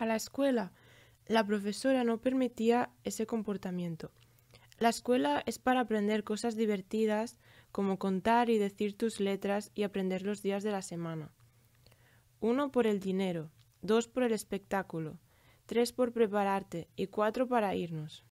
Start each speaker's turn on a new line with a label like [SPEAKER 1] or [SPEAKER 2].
[SPEAKER 1] a la escuela. La profesora no permitía ese comportamiento. La escuela es para aprender cosas divertidas como contar y decir tus letras y aprender los días de la semana. Uno por el dinero, dos por el espectáculo, tres por prepararte y cuatro para irnos.